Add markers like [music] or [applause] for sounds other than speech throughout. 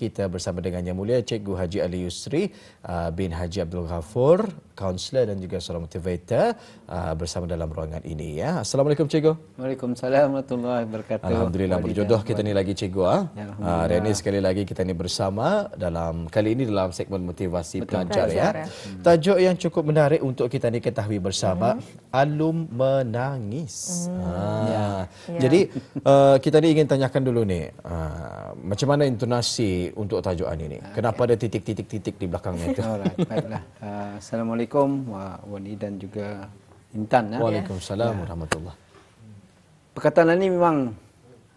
kita bersama dengan Yang Mulia Cikgu Haji Ali Yusri ah, bin Haji Abdul Ghafur, kaunselor dan juga seorang motivator ah, bersama dalam ruangan ini. Ya. Assalamualaikum Cikgu. Waalaikumsalam warahmatullahi wabarakatuh. Alhamdulillah berjodoh kita ni lagi Cikgu. Ah. Ya, ah hari ini sekali lagi kita ni bersama dalam kali ini dalam segmen motivasi Betul, ya. pelajar. Ya. Hmm. Tajuk yang cukup menarik untuk kita ni ketahui bersama, hmm. Alum Menangis. Hmm. Ah. Ya. Ya. Jadi uh, kita ni ingin tanyakan dulu ni, uh, macam mana intonasi untuk tajuan ini. Okay. Ah, Kenapa ada titik-titik-titik di belakangnya itu? Alright, [laughs] baiklah. Uh, Assalamualaikum Wani dan juga Intan. Ya. Waalaikumsalam ya. warahmatullahi Perkataan ini memang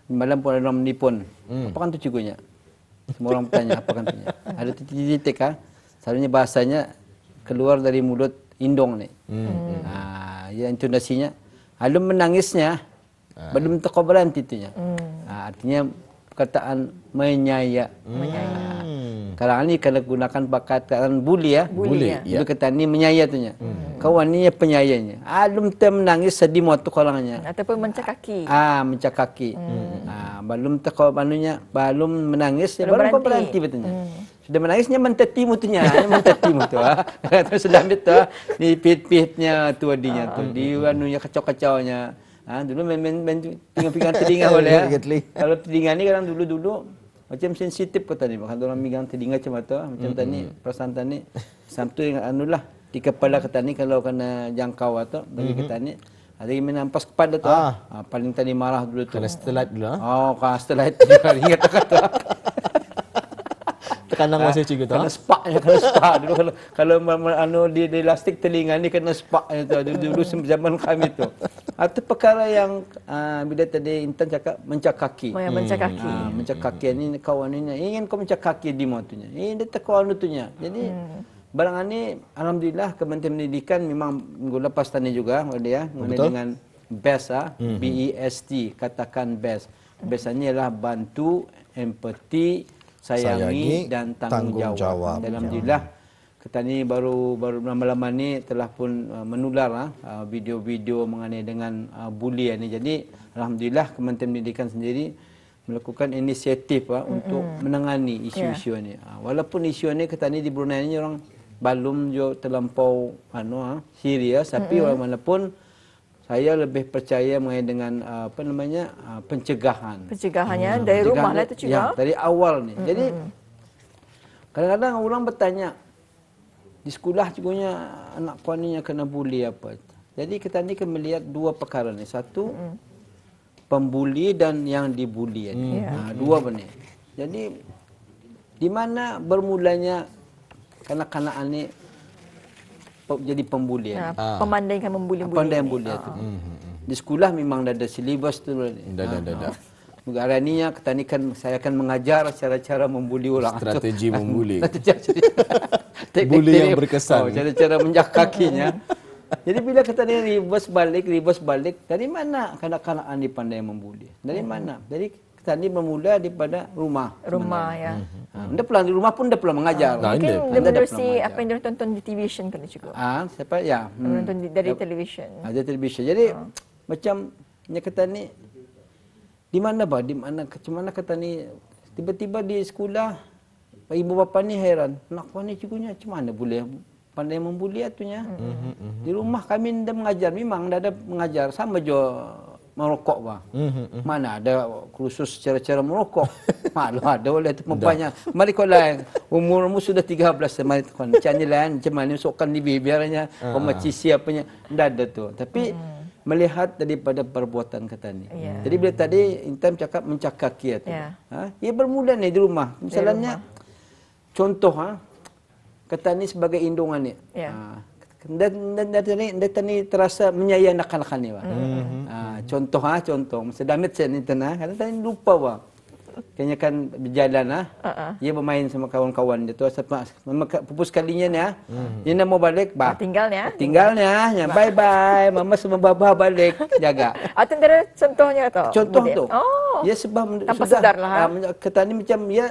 malam pun ada orang menipun. Hmm. Apa kan tu cikgunya? Semua orang bertanya apa kan tanya. Ada titik-titik ha? Selalunya bahasanya keluar dari mulut indong ni. Hmm. Ha, ya intonasinya. Alum menangisnya. Ha. Belum terkobalan titiknya. Hmm. Ha, artinya perkataan menyayat. Hmm. menyaya. Ah. Kalau ini kena gunakan perkataan buli ya. Buli. Ya. Itu ya. kata ni menyayatnya. Hmm. Kawan ni penyayatnya. Alum ter menangis sedih mau tu kolangnya. Ataupun mencak kaki. Ah, ah mencak kaki. Hmm. hmm. Ah, belum ter kau manunya, belum menangis, belum, ya, belum berhenti. betulnya. Hmm. Sudah menangisnya mentati mutunya, mentati mutu ah. Terus [laughs] sedang ah. Ni pit-pitnya tu adinya tu. Di anunya kecok-kecoknya. Ha, dulu main main main pinggang pinggang telinga [laughs] boleh. ya. Kalau telinga ni kadang dulu dulu macam sensitif kata ni. Kalau orang pinggang telinga macam mata ha? macam mm tadi perasaan tadi sampai tu yang lah di kepala kata ni kalau kena jangkau atau bagi kata ni ada yang menampas kepala tu. Ha? Ah. Ha, paling tadi marah dulu tu. Kena setelah dulu. Ha? Oh, kena setelah dulu. Ingat tak kata. Tekanan ha, masih cikgu tu. Kena spak je, kena spak. Dulu kalau, kalau anu, di, di elastik telinga ni kena spak je tu. Dulu, dulu zaman kami tu. Atau perkara yang uh, bila tadi Intan cakap mencak kaki. Oh, yang mencak kaki. Hmm. Uh, ah, mencak kaki ini kawan ini ingin kau mencak kaki di motunya. Ini dia tekuan lutunya. Jadi hmm. barang ini alhamdulillah Kementerian Pendidikan memang minggu lepas tadi juga dia ya, mengenai dengan BEST ah, hmm. B E S T katakan BEST. Biasanya ialah bantu, empati, sayangi, sayangi dan tanggungjawab. tanggungjawab. Dan alhamdulillah hmm ni baru baru lama-lama ni telah pun uh, menular ah, uh, video-video mengenai dengan uh, bullying ni. Jadi alhamdulillah Kementerian Pendidikan sendiri melakukan inisiatif uh, untuk menangani isu-isu yeah. ni. Uh, walaupun isu ni katanya di Brunei ni orang belum jo terlampau anu uh, serius tapi walaupun saya lebih percaya mengenai dengan uh, apa namanya uh, pencegahan. Pencegahannya hmm. dari rumah lah itu juga. Ya, dari awal ni. Mm-mm. Jadi kadang-kadang orang bertanya di sekolah cikgunya anak puan ni yang kena buli apa. Jadi kita ni kena melihat dua perkara ni. Satu, mm. pembuli dan yang dibuli. Mm. Ha, ya. dua benda. Jadi, di mana bermulanya kanak-kanak ni jadi pembuli. Ha, ah. pemandangkan membuli-buli. Pemandai yang buli. Itu. Ah. Hmm, hmm, hmm. Di sekolah memang dah ada silibus tu. Dah, dah, dah. dah. Negara ini ya, kan, saya akan mengajar cara-cara membuli orang. Strategi membuli. [laughs] take, bully yang berkesan. Oh, cara-cara menjak kakinya. [laughs] Jadi bila kata dia reverse balik, reverse balik, dari mana kanak-kanak Andi pandai membuli? Dari hmm. mana? Jadi Tadi bermula daripada rumah. Rumah, sebenarnya. ya. Anda hmm, hmm, hmm. ha, pulang di rumah pun dia pulang mengajar. Nah, Mungkin dia menerusi apa yang dia tonton di televisyen kena juga. Ah, siapa? Ya. Hmm. Tonton di, dari televisyen. Ada ah, ha, television. Jadi, ha. macam dia kata ni, di mana bah? Di mana? Macam mana kata ni, tiba-tiba di sekolah, Pak Ibu bapa ni heran, nak apa ni cikgunya? Macam mana boleh pandai membuli atunya? Hmm. Di rumah kami dah mengajar, memang dah ada mengajar sama jo merokok bah. Hmm. Mana ada khusus cara-cara merokok? [laughs] Malu ada oleh tu banyak. Mari kau lain. Umurmu sudah 13 mari kau. Macam ni lain, macam mana sokan di biarannya, ah. kau hmm. macam siapanya. Dah ada tu. Tapi hmm melihat daripada perbuatan kata ni. Yeah. Jadi bila tadi Intan cakap mencakaki itu. Yeah. Ha? Ia bermula ni di rumah. Misalnya contoh ha kata ni sebagai indungan ni. Ya. Yeah. Ha, dan dan dan ni terasa menyayang anak-anak ni wah. Ha, contoh ha contoh masa damit saya ni tenang ha, kata tadi lupa wah. Kayaknya kan berjalan ha. uh Dia bermain sama kawan-kawan dia tu asap pupus kalinya ni ha. mm Dia nak mau balik ah, ha. ha, ba. Tinggalnya. Tinggalnya ya. Bye bye. Mama sama baba balik jaga. Atau [laughs] ah, tentera contohnya tu. Contoh tu. Oh. Dia sebab sudah. Tanpa sedarlah. Kata ni macam dia ya,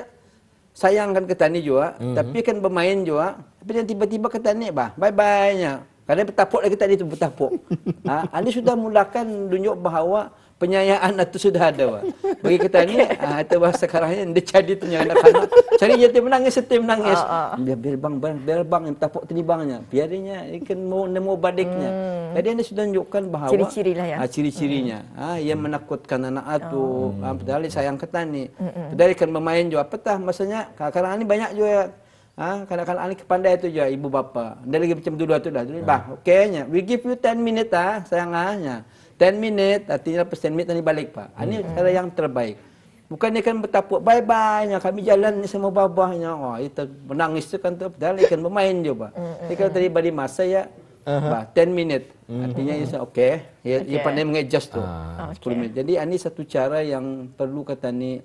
sayangkan ketani juga mm-hmm. tapi kan bermain juga tapi yang tiba-tiba ketani bah bye bye nya kadang bertapuk lagi tadi tu bertapuk ha [laughs] sudah mulakan tunjuk bahawa penyayaan itu sudah ada wah. Bagi kita ni okay. Ah, atau bahasa karahnya dia jadi penyayaan anak anak Cari dia dia menangis setiap ah, menangis. Ah, dia biar bang bang biar bang yang tapak tenibangnya. Biarnya ikan mau nemu badiknya. Hmm. Jadi anda sudah tunjukkan bahawa ciri-ciri lah ya. ciri-cirinya. Hmm. ah yang menakutkan anak atau oh. Hmm. ha, padahal sayang kata ni. Hmm. Padahal ikan bermain juga petah masanya. Kadang-kadang ni banyak juga Ha, kadang-kadang ani kepandai itu juga ibu bapa. Dia lagi macam dulu tu dah. Jadi, ha. bah, okeynya. We give you 10 minit ah, ha, sayang 10 minit, artinya lepas 10 minit nanti balik pak. Ah, ini hmm. cara yang terbaik. Bukan dia kan bertapuk, bye-bye, ya. kami jalan ni semua babahnya. Oh, itu menangis tu kan tu, padahal ikan bermain je, Pak. Hmm, hmm, dia kata hmm. tadi balik masa, ya, Uh-huh. 10 minit. Artinya dia okey. Dia okay. pandai mengadjust tu. Ah, uh-huh. 10 minit. Jadi ini satu cara yang perlu kata ni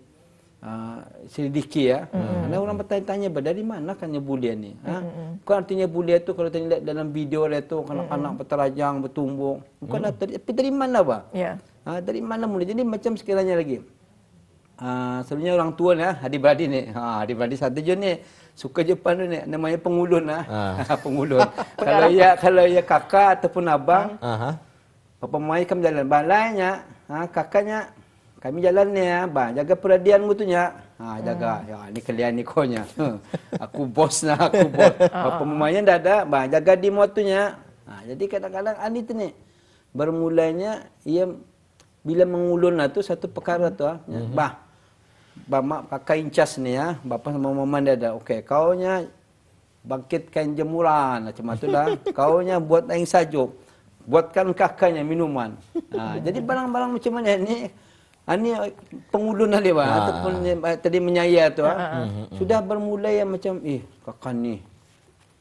Ah, selidiki ya. Hmm. Ada orang hmm. bertanya-tanya dari mana kan bulia ni? Ha? Hmm. Bukan hmm. artinya bulia tu kalau tengok dalam video dia tu kanak-kanak hmm. berterajang, bertumbuh. Bukan hmm. dari, tapi dari mana apa? Yeah. Ha, dari mana mula? Jadi macam sekiranya lagi. Uh, sebenarnya orang tua ni, ha, adi beradik ni, ha, adik beradik satu je ni, suka Jepang ni, namanya pengulun lah. [laughs] Ha. pengulun. [laughs] kalau ya kalau ya kakak ataupun abang, uh-huh. Papa mai kem jalan balainya, ha, kakaknya kami jalan ni abang ah. jaga peradian mu tu nya ha jaga hmm. ya ni kelian ni ko ha, aku bos nak lah, aku bos [laughs] ah. apa pemain dah ada abang jaga di mu ha jadi kadang-kadang ani tu ni bermulanya ia bila mengulun lah tu satu perkara tu ah ya. hmm bah bah mak kakak incas ni ya ah. bapa sama mama dia ada okey kau nya bangkitkan jemuran macam tu lah [laughs] kau nya buat air sajuk buatkan kakaknya minuman ha, jadi barang-barang macam mana ni ini ah, ah, pengulun lah ah. tadi bang ha. ataupun tadi menyaya tu ha. Ha. sudah bermula yang macam eh kakak ni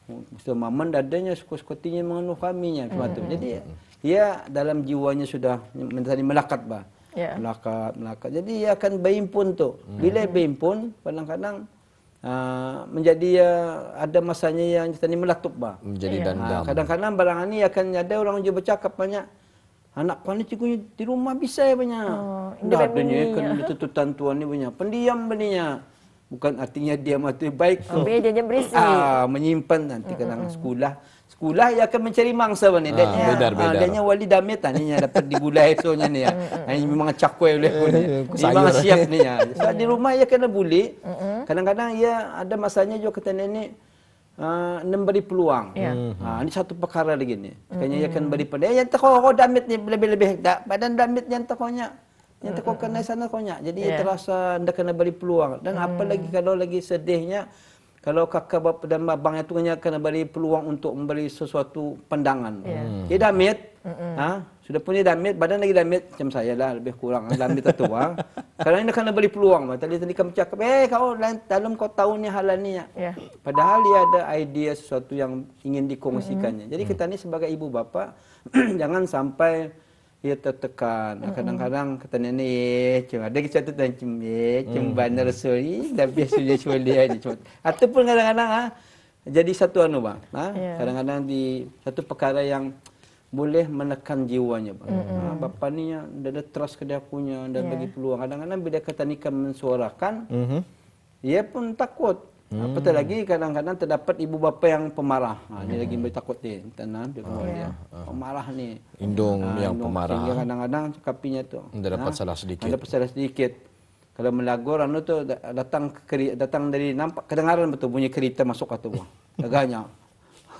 Mr. Maman dadanya suka-sukatinya mengenu kaminya hmm. suatu. Hmm. Jadi ia hmm. ya, dalam jiwanya sudah mencari melakat bah. Yeah. Melakat, melakat. Jadi ia akan berimpun tu. Hmm. Bila berimpun, kadang-kadang uh, menjadi ya uh, ada masanya yang tadi melatuk bah. Menjadi yeah. dendam. Kadang-kadang barang ini akan ada orang juga bercakap banyak. Anak kuan cikgu di rumah bisa ya banyak. Oh, Dah adanya ya, kan tuntutan tuan ni banyak. Pendiam benihnya. Bukan artinya diam atau baik. Oh, Biar dia berisi. Ah, menyimpan nanti mm -mm. kadang sekolah. Sekolah ia akan mencari mangsa benih. Ah, ya. Bedar, bedar. Ah, dia wali damit ni yang dapat digulai [laughs] esoknya ni. Ya. Ini memang cakwe oleh pun. Eh, eh, memang siap ni. Ya. [laughs] di rumah ia kena bully. Kadang-kadang ia ada masanya juga kata nenek. Ah, memberi uh, peluang. Ya. Mhm. Ah, ini satu perkara lagi ni. Kena mm akan beri pada eh, yang tak kau damit ni lebih-lebih tak badan damit yang tak kau nyak yang tak kau mhm. kena sana kau nyak. Jadi ya. terasa anda kena beri peluang dan apa mhm. lagi kalau lagi sedihnya kalau kakak bapa dan abang itu hanya kena beri peluang untuk memberi sesuatu pandangan. Yeah. Hmm. Dia dah mit, ha? sudah punya dia dah badan lagi dah mit macam saya lah lebih kurang dalam mit tu. Ha? Kalau ini kena beri peluang, tadi tadi kamu cakap, eh hey, kau dalam kau tahu ni halal ni. Yeah. Ya. Padahal dia ada idea sesuatu yang ingin dikongsikannya. Mm-hmm. Jadi mm. kita ni sebagai ibu bapa [clears throat] jangan sampai ia tertekan. Kadang-kadang kata nenek, macam ada kisah tu tentang macam macam bandar rasul dah biasa dia cuba dia Ataupun kadang-kadang ah ha, jadi satu anu bang. Ha? Yeah. Ya. Kadang-kadang di satu perkara yang boleh menekan jiwanya bang. Mm-hmm. Ha, bapa ni yang dah ada trust ke dia punya dan yeah. bagi peluang. Kadang-kadang bila kata nikah mensuarakan, mm hmm Dia pun takut. Hmm. Apatah lagi kadang-kadang terdapat ibu bapa yang pemarah. Ha, hmm. Ini lagi boleh takut dia. Tenang, dia kata ah, dia. Ah. Pemarah ni. Indung ha, yang indung pemarah. Dia kadang-kadang kapinya tu. Dia dapat ha, salah sedikit. Dia dapat salah sedikit. Kalau melagur, anu tu datang datang dari nampak kedengaran betul bunyi kereta masuk kat rumah. Gaganya. [laughs]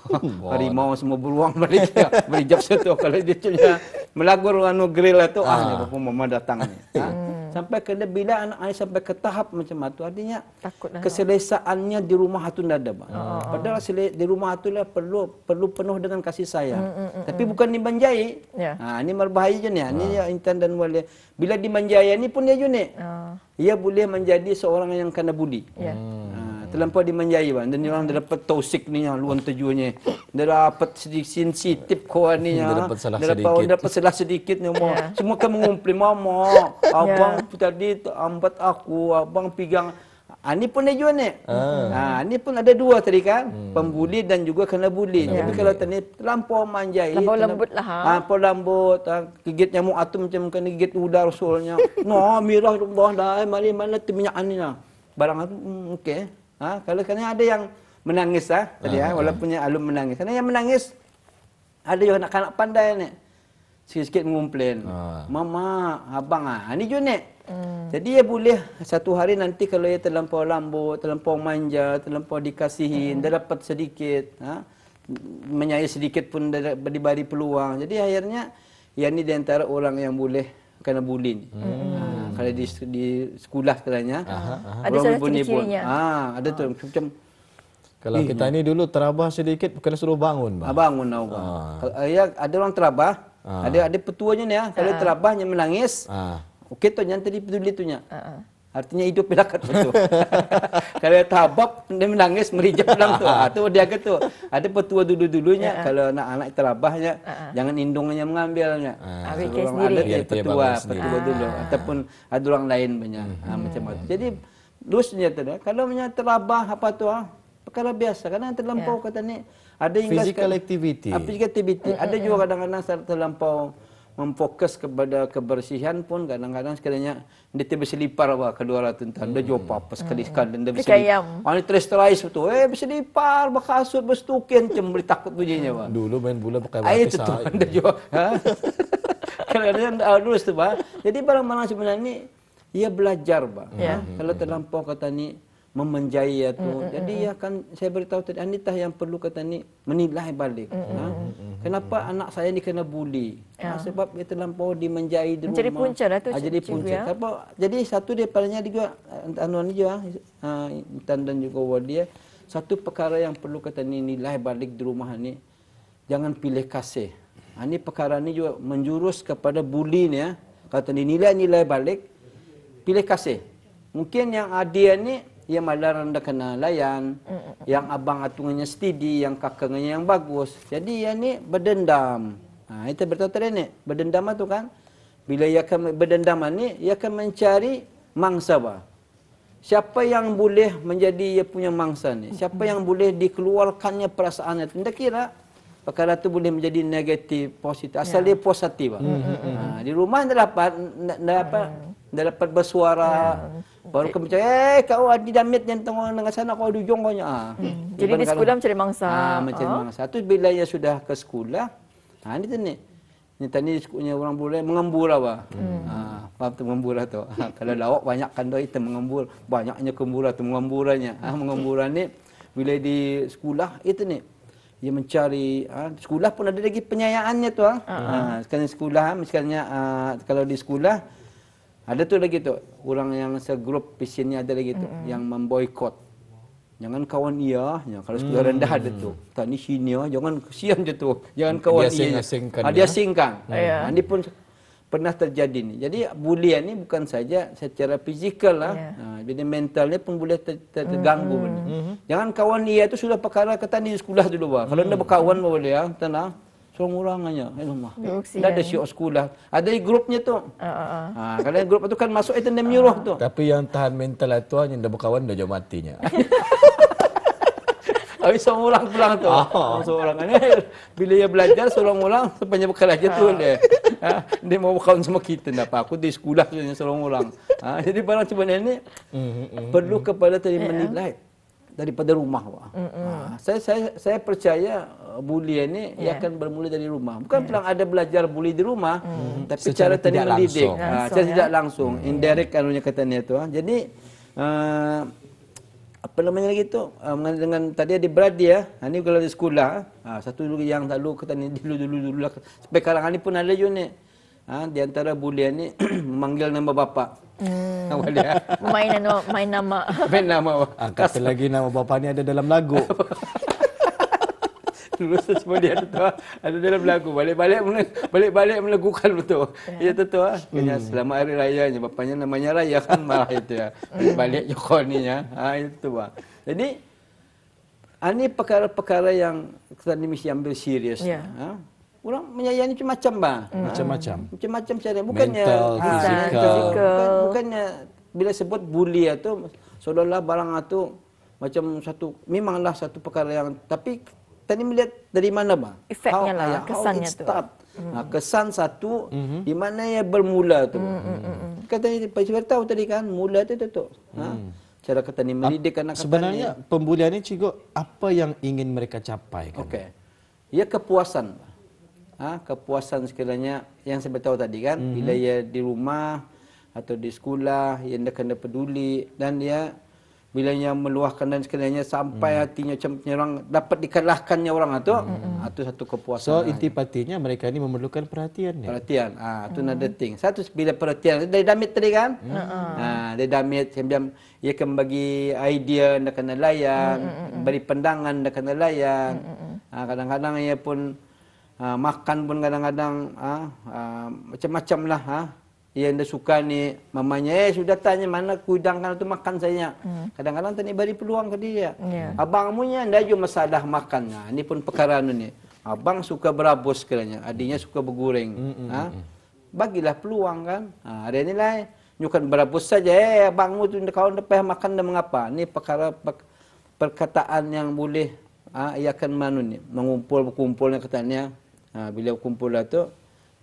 [laughs] harimau semua beruang balik dia [laughs] ya. beri jap satu kalau dia cuma melagur anu grill tu ah ni pun mama datang ni ya. ha? sampai kena bila anak ai sampai ke tahap macam tu artinya takut lah. keselesaannya di rumah tu ndak ada bang. Oh, oh. padahal di rumah tu lah perlu perlu penuh dengan kasih sayang mm, mm, mm, tapi mm. bukan dimanjai yeah. ha ini berbahaya je ni ha, ni ya ah. intan dan wali bila dimanjai ni pun dia ya, junik ah. ia boleh menjadi seorang yang kena budi yeah. Hmm terlampau dimanjai menjayi dan orang dapat tosik ni yang luang tejunya dapat sedikit sensitif ko ni hmm, ya dapat salah sedikit dapat salah sedikit ni mau ya. semua kan mengumpul mama ya. abang tadi ambat aku abang pegang ini ah, pun dia jual ni. Ah. Ha, ah, ini pun ada dua tadi kan. Hmm. Pembuli dan juga kena buli. Kena Tapi kalau tadi terlampau manjai. Terlampau lembut lah. Ha. Ha, lembut. Ha. Gigit nyamuk atau macam kena gigit udar rasulnya. [laughs] no, mirah rumah dah. Mari mana tu minyak ni lah. Barang itu, hmm, okey. Ha? Kalau kena ada yang menangis ah ha? tadi ha, ah, ha? walaupun yang alum menangis. Kena yang menangis ada yang nak kanak pandai ni. Sikit-sikit mengumplen. Ha. Ah. Mama, abang ah. Ha? Ini ha, juga ni. Hmm. Jadi dia boleh satu hari nanti kalau dia terlampau lambut, terlampau manja, terlampau dikasihi, hmm. dia dapat sedikit. Ha? Menyayi sedikit pun dia diberi peluang. Jadi akhirnya, yang ni di antara orang yang boleh kena bully Hmm. Ha kalau di di sekolah sekalinya ada salah satu pun ah ada tu ah. macam kalau eh. kita ni dulu terabah sedikit kena suruh bangun bang. Ah, bangun tau lah, bang. Ah. Kalau ah, ya ada orang terabah, ah. ada ada petuanya ni ya. Kalau ah. terabahnya menangis, ah. okey tu jangan tadi peduli tu nya. Artinya hidup bila kata tu. [laughs] kalau terabap, dia menangis, merijak dalam tu. Itu ah. ah, dia kata. tu Ada petua dulu-dulunya, yeah. kalau nak anak terabahnya, uh jangan indungnya mengambilnya. Uh-huh. ada dia petua, petua uh-huh. dulu. Ataupun ada orang lain banyak. uh Ha, mhm. macam uh-huh. Jadi, lusnya tu. Kalau punya terabah, apa tu? Perkara biasa. Kadang terlampau yeah. kata ni. Ada physical kan? activity. physical activity. Ada juga kadang-kadang terlampau. uh memfokus kepada kebersihan pun kadang-kadang sekalinya dia tiba selipar apa kedua orang lah tentu hmm. dia jumpa hmm. apa sekali hmm. sekali hmm. dia berselipar orang ah, terus terus betul eh berselipar berkasut berstukin macam boleh takut tu apa dulu main bola pakai bahasa itu tu dia jumpa ha? [laughs] kadang-kadang ah, dulu tu jadi barang-barang sebenarnya ni ia belajar ba ya. kalau terlampau kata ni memenjai itu. Mm-hmm. Jadi ya kan saya beritahu tadi Anita yang perlu kata ni menilai balik. Mm-hmm. Ha? Kenapa mm-hmm. anak saya ni kena buli? Yeah. Ha, ya. sebab dia terlampau dimenjai di rumah. Jadi punca lah tu. Ha, jadi punca. Ya? Sebab, jadi satu daripadanya juga eh, anuan ni juga ha, Intan dan juga Wadiah. Satu perkara yang perlu kata ni nilai balik di rumah ni jangan pilih kasih. Ha, ini perkara ni juga menjurus kepada buli ni ya. Kata ni nilai-nilai balik pilih kasih. Mungkin yang adia ni ia malah anda kena layan, mm. yang abang atungannya steady, yang kakangnya yang bagus. Jadi ia ni berdendam. Ha, itu betul-betul ni. Berdendam tu kan. Bila ia akan berdendam ni, ia akan mencari mangsa. Ba. Siapa yang boleh menjadi ia punya mangsa ni? Siapa yang boleh dikeluarkannya perasaan perasaannya? Tidak kira perkara tu boleh menjadi negatif, positif. Ya. Asal yeah. dia positif. Ba. Mm. Ha, di rumah dia dapat, dia dapat, dia mm. dapat bersuara. Ya. Baru eh. kau bercakap, eh kau ada damit yang tengah dengan sana, kau ada ujung kau Ah. Hmm. Jadi di sekolah mencari mangsa. Ah, mencari oh. mangsa. Itu bila dia sudah ke sekolah, ha, ah, ni tadi. Ni tadi sekolahnya orang boleh mengembur apa. Hmm. Ah, faham tu mengembur lah tu. Ah, kalau lawak banyak kan itu mengembur. Banyaknya kembur tu mengemburannya. Ah, mengemburan ni, bila di sekolah, itu ni. Dia mencari, ah, sekolah pun ada lagi penyayaannya tu. Ah. Uh-huh. ah, ah sekarang sekolah, misalnya ah, kalau di sekolah, ada tu lagi tu, orang yang segrup pisin ni ada lagi tu, mm-hmm. yang memboikot. Jangan kawan ia, ya. kalau sudah mm. rendah ada tu. Tak ni senior, ya, jangan kesian je tu. Jangan kawan dia ia. Asingkan ha, ah, dia asingkan. Ya. Ha, ini pun pernah terjadi ni. Jadi bulian ni bukan saja secara fizikal lah. Ya. Ha, jadi mentalnya pun boleh ter, ter, mm-hmm. terganggu. Mm-hmm. Jangan kawan ia tu sudah perkara kata ni sekolah dulu. Ba. Kalau hmm anda berkawan boleh ya, tenang seorang orang hanya eh, rumah. Tak ada syiok sekolah. Ada grupnya tu. Ha ah, ah, ah. ha. grup tu kan masuk itu dalam nyuruh tu. Tapi yang tahan mental lah hanya dah berkawan dah jauh matinya. Tapi [laughs] seorang orang pulang tu. Ah. Seorang kan. Eh. Bila dia belajar seorang orang sepanjang bekerja ah. tu dia. Ha? Dia mau berkawan sama kita dah apa. Aku di sekolah tu seorang orang. Ha? jadi barang cuman ni mm, mm, perlu mm. kepada tadi yeah. menilai. Yeah daripada rumah pak. Ha, saya saya saya percaya uh, bulia ini yeah. ia akan bermula dari rumah. Bukan yeah. pernah ada belajar bulia di rumah mm. tapi secara, secara tadi mendidik. Ha, secara ya? tidak langsung mm. indirect anunya kata ni tu. Ha. Jadi uh, apa namanya lagi tu uh, dengan tadi ada beradi ya. Ha ni kalau di sekolah ha, satu lagi yang lalu kata ni dulu-dulu dulu lah. sampai sekarang ni pun ada juga ni. Ha, di antara bulia ni [clears throat] memanggil nama bapak. Hmm. Nama dia. Main nama main nama. Main nama. Ah, kata lagi nama bapa ni ada dalam lagu. [laughs] Terus semua dia ada tu. Ah. Ada dalam lagu. Balik-balik balik-balik melegukan betul. Ya yeah. Ya, tentu ah. Hmm. Kena hmm. selamat hari raya nya bapanya namanya Raya kan [laughs] marah itu ya. Ah. Balik, -balik Johor ni ya. itu ah. Jadi ini perkara-perkara yang kita ni mesti ambil serius. Yeah. Ya. Ha? orang menyayangi macam-macam bah. Hmm. Macam-macam. Macam-macam cara. Bukannya mental, ha, ah, fizikal. Bukan, bukannya bila sebut buli atau seolah-olah barang itu macam satu memanglah satu perkara yang tapi tadi melihat dari mana bah? Efeknya how, lah, how, kesannya how it start. Hmm. kesan satu mm-hmm. di mana ia bermula tu. Mm-hmm. Hmm, hmm, kata ni Pak Cikgu tahu tadi kan mula tu tu. tu. Ha? Cara kata ni mendidik anak kata Sebenarnya pembulian ni cikgu apa yang ingin mereka capai kan? Okey. Ya kepuasan. Ba ha, kepuasan sekiranya yang saya beritahu tadi kan mm-hmm. bila dia di rumah atau di sekolah yang dia kena peduli dan dia bila dia meluahkan dan sekiranya sampai mm. hatinya macam penyerang dapat dikalahkannya orang itu ha, mm-hmm. itu ha, satu kepuasan so lah. intipatinya mereka ini memerlukan perhatian ya? perhatian ha, itu mm. another mhm. thing satu bila perhatian dari damit tadi kan mm. ha, ha. dari damit dia akan bagi idea dia kena layan mm-hmm. beri pandangan dia kena layan mm-hmm. ha, kadang-kadang ia pun ha, makan pun kadang-kadang ha, ha, macam-macam lah. Ha. Yang dia suka ni, mamanya, eh sudah tanya mana kudangkan itu makan saya. Hmm. Kadang-kadang tak beri peluang ke dia. Yeah. Abang punya, anda juga masalah makan. Ha. Ini pun perkara ini. Abang suka berabus kiranya, adiknya suka bergoreng. Hmm, ha. Bagilah peluang kan. Ha, hari ini lah, eh, nyukan berabus saja, eh abangmu tu kawan depan makan dan mengapa. Ini perkara per, perkataan yang boleh ha, ia akan manun ni. Mengumpul berkumpulnya katanya ha, bila kumpul lah tu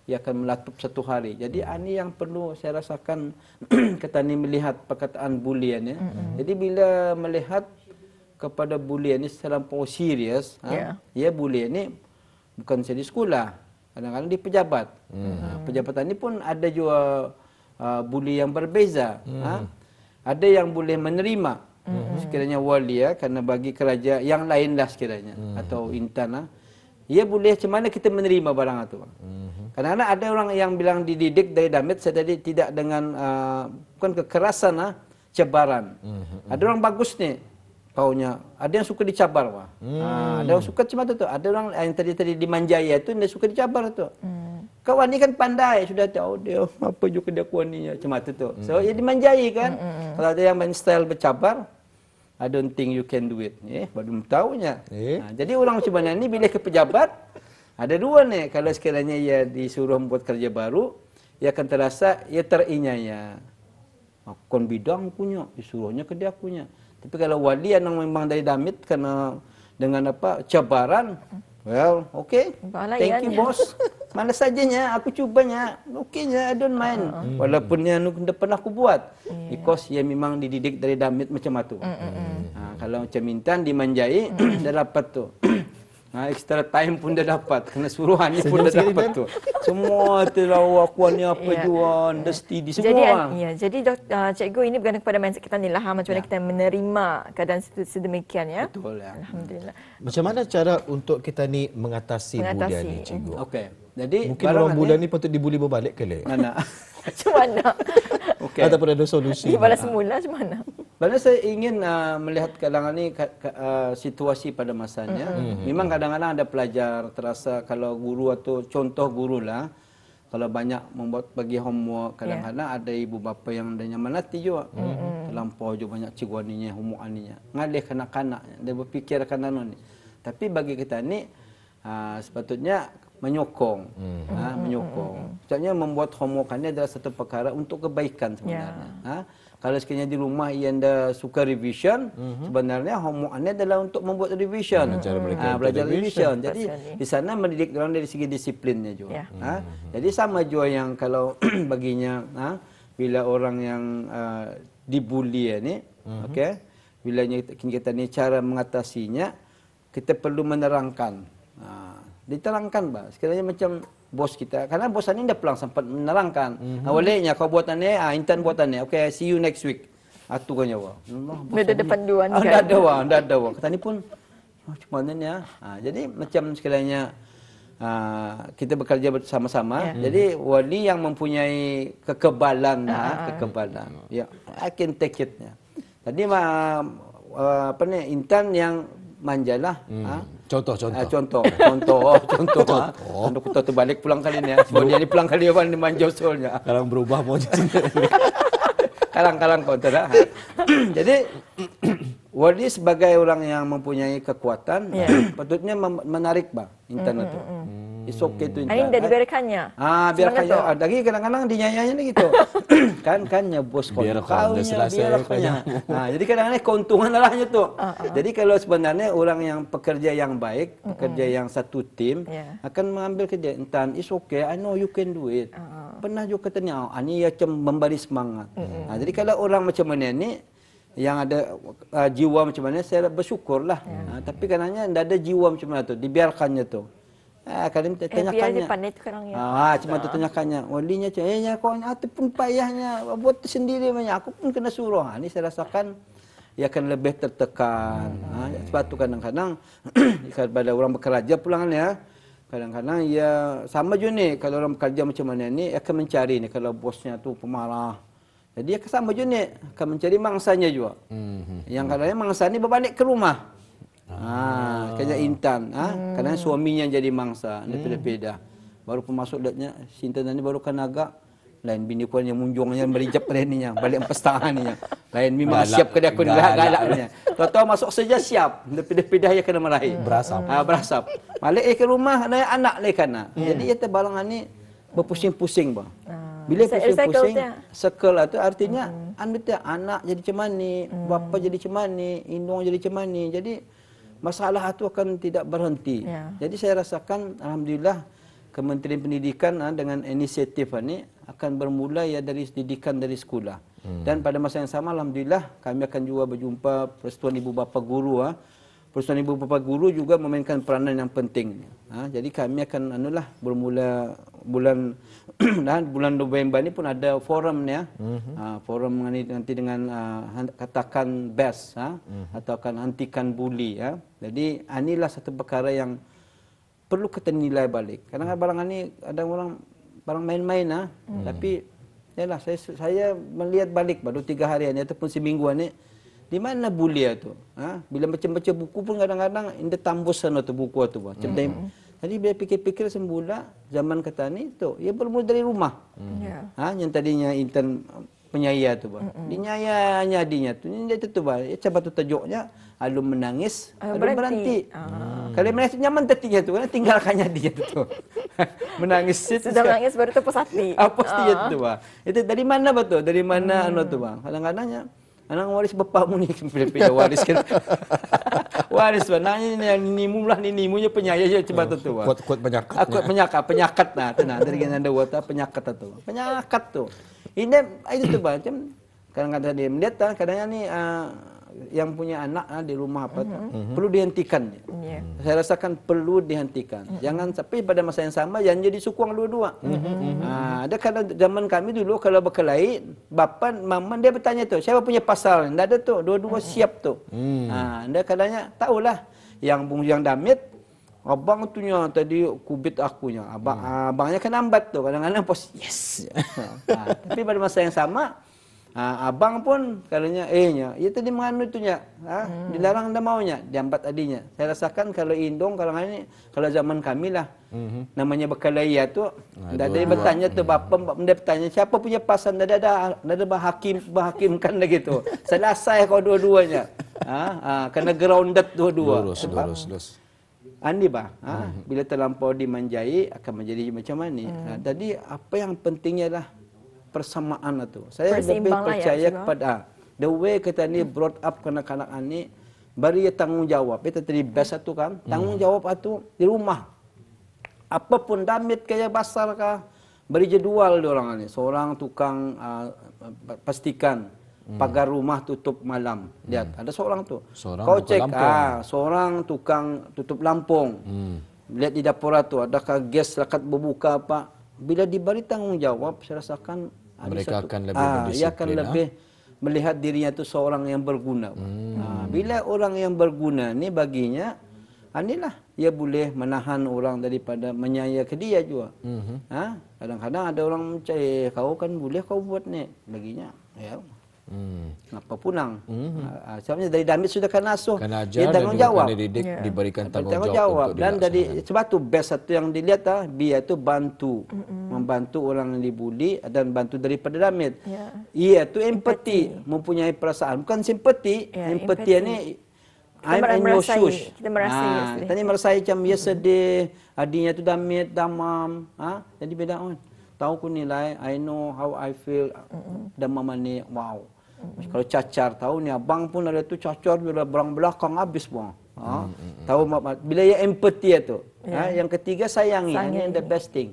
ia akan melatup satu hari. Jadi hmm. ini ha, yang perlu saya rasakan kata [clears throat] ketani melihat perkataan bulian ya. Hmm. Jadi bila melihat kepada bulian ini secara serius, ha, ya yeah. ha, bulian ini bukan saja di sekolah, kadang-kadang di pejabat. Hmm. Ha, pejabat ini pun ada juga uh, buli yang berbeza. Hmm. Ha, ada yang boleh menerima hmm. sekiranya wali ya, karena bagi kerajaan yang lainlah lah sekiranya hmm. atau intan Ha, ia boleh macam mana kita menerima barang itu. Karena mm-hmm. ada orang yang bilang dididik dari damit, saya tadi tidak dengan uh, bukan kekerasan, uh, cabaran. Mm-hmm. Ada orang bagus ni, paunya. Ada yang suka dicabar. Wah. Mm. Uh, ada orang suka macam itu. Tuh. Ada orang yang tadi-tadi dimanjai itu, dia suka dicabar. Tuh. Mm. Kau wani kan pandai. Sudah tahu oh, dia [laughs] apa juga dia kuaninya. Macam itu. So, mm-hmm. dia dimanjai kan. Mm-hmm. Kalau ada yang main style bercabar, I don't think you can do it. Eh, baru tahunya. Eh? Ha, jadi orang macam mana ni bila ke pejabat, ada dua ni. Kalau sekiranya ia disuruh membuat kerja baru, ia akan terasa ia terinyaya. Ha, kon bidang punya, disuruhnya ke dia punya. Tapi kalau wali yang memang dari damit kena dengan apa cabaran, Well, okay. Baalah Thank you, boss. [laughs] Mana sajanya, aku cubanya. Okaynya, I don't mind. Uh ah, -huh. Ah. Walaupun mm. yang dah pernah aku buat. Yeah. Because ia memang dididik dari damit macam itu. Mm -hmm. ha, kalau macam mintan, dimanjai, mm. dah [coughs] dapat tu. [coughs] Ha, extra time pun dia dapat. Kena suruhan pun dia dapat tu. Semua terlalu kuan ni apa yeah. jua, industri semua. Jadi, ya, jadi uh, cikgu ini bergantung kepada mindset kita ni lah. Ha, macam mana ya. kita menerima keadaan sedemikian ya. Betul ya. Alhamdulillah. Macam mana cara untuk kita ni mengatasi, mengatasi. budaya ni cikgu? Okey. Jadi, Mungkin orang budaya ni patut dibuli berbalik ke? Nak. [laughs] Macam mana? [laughs] Okay. Ataupun ada solusi. Dibalas semula macam mana? Bagaimana saya ingin uh, melihat kadang-kadang ini ka, ka, uh, situasi pada masanya. Mm-hmm. Memang kadang-kadang ada pelajar terasa kalau guru atau contoh guru lah. Kalau banyak membuat bagi homework, kadang-kadang yeah. ada ibu bapa yang dah nyaman hati juga. Mm-hmm. Terlampau juga banyak cikgu aninya, homework aninya. Ngalih kanak-kanak, dia berfikir kanak-kanak ni. Tapi bagi kita ini uh, ah, sepatutnya menyokong. Mm-hmm. Ha, menyokong. Sebabnya membuat homework ini adalah satu perkara untuk kebaikan sebenarnya. Yeah. Ya. Ha? Kalau sekiranya di rumah yang dah suka revision, mm-hmm. sebenarnya homework anda adalah untuk membuat revision. Belajar mereka ha, belajar revision. revision. Jadi di sana mendidik orang dari segi disiplinnya juga. Yeah. Ya. Ha? Mm-hmm. Jadi sama juga yang kalau [clears throat] baginya ha? bila orang yang uh, dibuli ya ni, mm-hmm. okey. Bila kita, kita ni cara mengatasinya kita perlu menerangkan. Ha, diterangkan bah. Sekiranya macam bos kita. Karena bos ini dah pulang sempat menerangkan. Mm-hmm. Awalnya ah, kau buat ini, ah, intern buat ini. Okay, see you next week. Atu ah, ah, kan ya, Allah. Dah ada panduan kan? Dah ada, wah, Dah ada, Wak. Kata ini pun, oh, macam mana ya. jadi macam sekiranya, kita bekerja bersama-sama. Yeah. Jadi wali yang mempunyai kekebalan, uh, uh, kekebalan. Ya, yeah. I take itnya. Yeah. Tadi uh, apa ni? Intan yang manjalah. Mm. Uh, Contoh, contoh. Ah, uh, contoh, contoh. Oh, [laughs] contoh, ha. contoh. Kita terbalik pulang kali ni. Ah. Sebab dia ni pulang kali ni manja usulnya. Kalang berubah mau jadi. Kalang-kalang [laughs] kau tahu dah. [coughs] Jadi, [coughs] Wardi sebagai orang yang mempunyai kekuatan, yeah. [coughs] patutnya menarik bang internet mm, mm, mm. tu. It's okay to intern. Ain dari berkannya. Ah, berkannya. Ah, lagi kadang-kadang dinyanyinya ni gitu. [coughs] kan kannya bos kau. Berkannya selesai berkannya. Ah, jadi kadang-kadang keuntungan lah hanya tu. Uh, uh. Jadi kalau sebenarnya orang yang pekerja yang baik, pekerja mm -hmm. yang satu tim yeah. akan mengambil kerja intern. It's okay. I know you can do it. Uh, uh. Pernah juga katanya, oh, ini ya macam memberi semangat. Mm -hmm. ah, jadi kalau orang macam mana ni, yang ada uh, jiwa macam mana, saya bersyukurlah. Yeah. Ah, tapi kadang-kadang tidak ada jiwa macam mana tu, dibiarkannya tu. Ah, kadang eh, tanyakannya. Biar dia pandai tu kan. Ya. Ah, ha, cuma ah. tu tanyakannya. Walinya oh, cakap, eh, kau ataupun ah, payahnya. Buat sendiri banyak. Aku pun kena suruh. Ha, ah, ini saya rasakan ia akan lebih tertekan. Ha, sebab tu kadang-kadang, [clears throat] pada orang bekerja pulang ni, ya, kadang-kadang ia sama juga ni. Kalau orang bekerja macam mana ni, ia akan mencari ni. Kalau bosnya tu pemarah. Jadi ia akan sama juga ni. Akan mencari mangsanya juga. Hmm, hmm, yang kadang-kadang mangsa ni berbalik ke rumah. Ah, ah. Kena intan ha? hmm. Kerana suaminya jadi mangsa Dia hmm. beda Baru pun masuk datnya Cinta tadi baru kan agak lain bini kuan yang munjungnya merijap kereninya balik empat setengahnya lain memang galak. siap kerja kuan galak galaknya galak tahu masuk saja siap lebih lebih dah ia kena merahi berasap ha, berasap balik eh ke rumah ada anak ni kena hmm. jadi ia terbalang ni berpusing-pusing bang bila pusing-pusing ya? circle itu lah artinya hmm. anda anak jadi cemani hmm. bapa jadi cemani indung jadi cemani jadi masalah itu akan tidak berhenti. Ya. Jadi saya rasakan alhamdulillah Kementerian Pendidikan ah, dengan inisiatif ini akan bermula ya dari pendidikan dari sekolah. Hmm. Dan pada masa yang sama alhamdulillah kami akan juga berjumpa persetuan ibu bapa guru ah Persatuan Ibu Bapa Guru juga memainkan peranan yang penting. Ha, jadi kami akan anulah bermula bulan [clears throat] dan bulan November ini pun ada forum ya. Mm-hmm. Ha, forum mengenai nanti dengan uh, katakan best ha, mm-hmm. atau akan hentikan bully ya. Jadi ah, inilah satu perkara yang perlu kita nilai balik. Kadang kadang barang ini ada orang barang main-main ha. mm-hmm. tapi ya lah saya saya melihat balik baru tiga hari ini ataupun seminggu ini di mana bulia tu? Ha? Bila baca-baca buku pun kadang-kadang in the tambus sana tu buku tu. Macam mm. Mm-hmm. Tadi bila fikir-fikir sembulak zaman kata ni tu, ia bermula dari rumah. Mm. Mm-hmm. Yeah. Ha? Yang tadinya intern penyaya tu. Ba. Mm-mm. Dinyaya hanya adinya tu. Ini dia tu. Ia cepat tu tajuknya, lalu menangis, lalu ah, berhenti. berhenti. Ah. Hmm. Kalau menangis nyaman tetiknya tu, kerana tinggalkan [laughs] dia tu. [laughs] menangis situ. Sudah menangis baru [laughs] tu pusat Apa ah, ah. tu ba. Itu dari mana betul? Dari mana mm. anu tu bang? Kadang-kadangnya. kadang- Alang waris bapakmu ni Pilih-pilih [laughs] waris kan [laughs] Waris Nanya ni yang ni mulah ni ni Munya lah, oh, penyakit je Cepat tu Kuat-kuat penyakit Kuat eh. penyakit Penyakit lah Tena Dari kena wata Penyakit lah tu Penyakit tu Ini Itu tu Macam Kadang-kadang dia Melihat kadang-kadang ni uh, yang punya anak ha, di rumah apa mm -hmm. perlu dihentikan mm -hmm. saya rasakan perlu dihentikan mm -hmm. jangan sampai pada masa yang sama yang jadi sukuang dua-dua mm -hmm. ada kala zaman kami dulu kalau berkelahi bapa mama dia bertanya tu siapa punya pasal tidak ada tu dua-dua mm -hmm. siap tu anda mm. Ah, kadanya tahulah yang bung yang damit Abang tu nya tadi kubit akunya. Abang hmm. abangnya kan ambat tu. Kadang-kadang pos yes. ha, [laughs] tapi pada masa yang sama Ha, abang pun kalanya eh nya, ia ya tadi mengandu tu nya. Ha, hmm. dilarang dah maunya, diambat adinya. Saya rasakan kalau Indong kalau ini kalau zaman kami lah. Hmm. Namanya bekalai ya tu. Dah ada bertanya tu bapa hmm. dia bertanya siapa punya pasan dah ada dah ada berhakim berhakimkan dah gitu. Selesai [laughs] kau dua-duanya. Ha, ha, kena grounded dua-dua. Lurus, Sebab, lurus, lurus. Andi bah, ha, mhm. bila terlampau dimanjai akan menjadi macam mana? Hmm. Ha, tadi apa yang pentingnya lah persamaan itu. Saya lebih ya, percaya kepada the way kita ni brought up kanak-kanak ni beri tanggungjawab. kita tadi best satu kan. Hmm. Tanggungjawab itu di rumah. Apapun damit kaya pasar kah, beri jadual dia orang ni. Seorang tukang uh, pastikan hmm. pagar rumah tutup malam. Hmm. Lihat, ada seorang tu. Seorang Kau cek lampung. ah, seorang tukang tutup lampung. Hmm. Lihat di dapur tu adakah gas rakat berbuka apa? Bila diberi tanggungjawab, saya rasakan ini mereka satu, akan lebih ah, berdisiplin. akan ah. lebih melihat dirinya tu seorang yang berguna. Hmm. Ah, bila orang yang berguna ni baginya, anilah ah, ia boleh menahan orang daripada menyaya ke dia juga. Hmm. Ah, kadang-kadang ada orang mencari, eh, kau kan boleh kau buat ni. Baginya, ya. Hmm. Kenapa punang? Hmm. Uh, sebabnya dari damit sudah kena asuh. Kena ajar ya. dia tanggungjawab. Dan didik, yeah. diberikan tanggungjawab. Dan dari sebab tu best satu yang dilihat tah, biar tu bantu. Mm-mm. Membantu orang yang dibuli dan bantu daripada damit. Yeah. Ya. Ia itu empati, mempunyai perasaan. Bukan simpati, yeah, empati ini I'm in your shoes. Kita merasa. Ha, ah, kita ni macam ya sedih, adinya tu damit, damam. Ha? Jadi beda on. Oh. Tahu ku nilai, I know how I feel. Mm-mm. Damam ni, wow. Mm. Kalau cacar tahu ni abang pun ada tu cacar bila berang belakang habis buang. Ha? Mm. Tahu bila ya empathy tu. Yeah. Ha? Ya. Yang ketiga sayangi, sayangi. the best thing.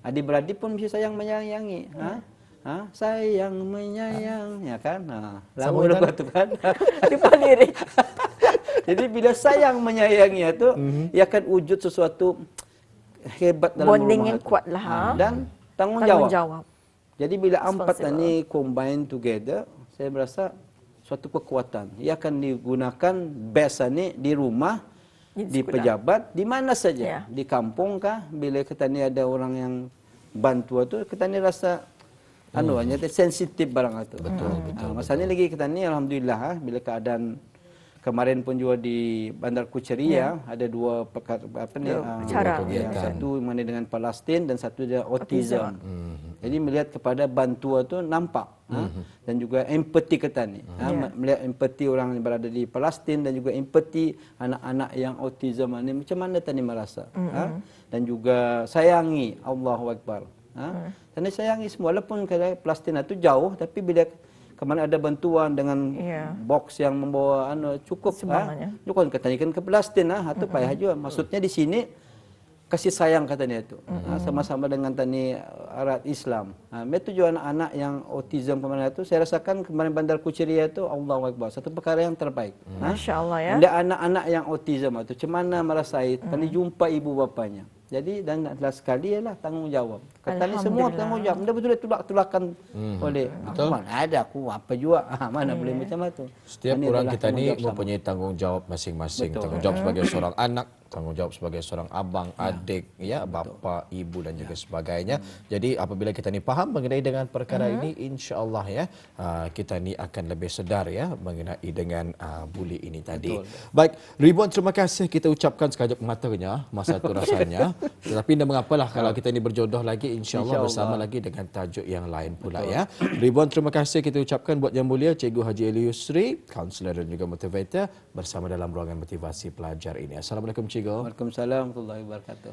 Adik-beradik pun mesti sayang menyayangi. Mm. Ha? Ya. Ha? Sayang menyayang, ha. ya kan? Ha. Lagu lagu tu kan? Di kan? [laughs] paliri. [laughs] Jadi bila sayang menyayangi itu, mm-hmm. ia akan wujud sesuatu hebat dalam Bonding rumah. yang itu. kuat lah, Ha? Dan tanggungjawab. tanggungjawab. Jadi bila empat ini combine together, saya merasa suatu kekuatan ia akan digunakan biasa ni di rumah di pejabat di mana saja yeah. di kampung kah bila kita ni ada orang yang bantu tu kita ni rasa hmm. anu hanya sensitif barang itu betul hmm. betul, ah, betul masa ni lagi kita ni alhamdulillah ah, bila keadaan kemarin pun juga di Bandar Kuceri ya. ada dua pekat apa ni acara ah, ya, satu mengenai dengan Palestin dan satu dia autism, autism. Hmm. Jadi melihat kepada bantuan tu nampak mm-hmm. ha? Mhm. dan juga empati kita ni. Mm-hmm. Ha? Yeah. Ya. Melihat empati orang yang berada di Palestin dan juga empati anak-anak yang autism ni macam mana tadi merasa. Mm-hmm. Ha? Mhm. Dan juga sayangi Allahu Akbar. Ha? Mm. Tani sayangi semua walaupun kata Palestin itu jauh tapi bila kemana ada bantuan dengan yeah. box yang membawa anu cukup semuanya. Ha? Jukan katakan ke Palestin ah ha? atau mm-hmm. payah juga. Maksudnya di sini kasih sayang katanya tu ha, sama-sama mm -hmm. dengan tani uh, arat Islam. Ha, tujuan anak-anak yang autism kemarin tu. saya rasakan kemarin bandar Kuciria tu Allah Akbar satu perkara yang terbaik. Mm. Ha? Masya Allah ya. Dan anak-anak yang autism itu cemana merasai mm. tani jumpa ibu bapanya. Jadi dan adalah sekali lah tanggungjawab. Kata ni semua tanggungjawab. Benda betul betul tulak tulakan hmm. oleh betul. Ah, mana ada aku apa juga. Ha, mana hmm. boleh macam tu. Setiap dan orang kita ni mempunyai tanggungjawab masing-masing. Tanggungjawab sebagai mm. seorang anak, tanggungjawab sebagai seorang abang, ya. adik, ya bapa, ibu dan juga ya. sebagainya. Hmm. Jadi apabila kita ni faham mengenai dengan perkara hmm. ini, insya Allah ya ah, kita ni akan lebih sedar ya mengenai dengan uh, buli ini tadi. Betul. Baik, ribuan terima kasih kita ucapkan sekajap matanya masa itu [laughs] rasanya. Tetapi tidak mengapalah ya. kalau kita ini berjodoh lagi insya Allah bersama lagi dengan tajuk yang lain pula Betul. ya. Ribuan terima kasih kita ucapkan buat yang mulia Cikgu Haji Eliusri, kaunselor dan juga motivator bersama dalam ruangan motivasi pelajar ini. Assalamualaikum Cikgu. Cikgu. Waalaikumsalam warahmatullahi wabarakatuh.